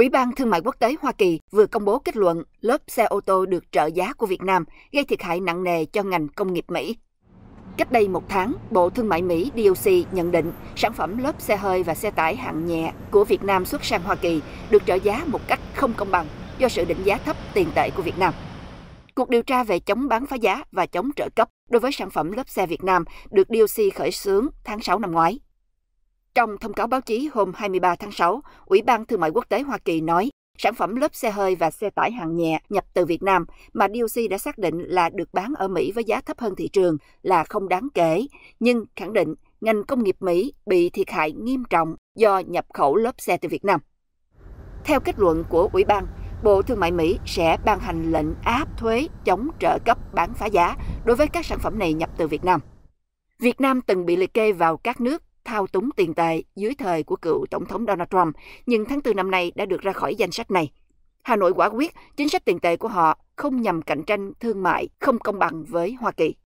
Ủy ban Thương mại Quốc tế Hoa Kỳ vừa công bố kết luận lớp xe ô tô được trợ giá của Việt Nam gây thiệt hại nặng nề cho ngành công nghiệp Mỹ. Cách đây một tháng, Bộ Thương mại Mỹ DOC nhận định sản phẩm lớp xe hơi và xe tải hạng nhẹ của Việt Nam xuất sang Hoa Kỳ được trợ giá một cách không công bằng do sự định giá thấp tiền tệ của Việt Nam. Cuộc điều tra về chống bán phá giá và chống trợ cấp đối với sản phẩm lớp xe Việt Nam được DOC khởi xướng tháng 6 năm ngoái. Trong thông cáo báo chí hôm 23 tháng 6, Ủy ban Thương mại Quốc tế Hoa Kỳ nói sản phẩm lớp xe hơi và xe tải hạng nhẹ nhập từ Việt Nam mà DOC đã xác định là được bán ở Mỹ với giá thấp hơn thị trường là không đáng kể, nhưng khẳng định ngành công nghiệp Mỹ bị thiệt hại nghiêm trọng do nhập khẩu lớp xe từ Việt Nam. Theo kết luận của Ủy ban, Bộ Thương mại Mỹ sẽ ban hành lệnh áp thuế chống trợ cấp bán phá giá đối với các sản phẩm này nhập từ Việt Nam. Việt Nam từng bị liệt kê vào các nước thao túng tiền tệ dưới thời của cựu Tổng thống Donald Trump, nhưng tháng 4 năm nay đã được ra khỏi danh sách này. Hà Nội quả quyết chính sách tiền tệ của họ không nhằm cạnh tranh thương mại không công bằng với Hoa Kỳ.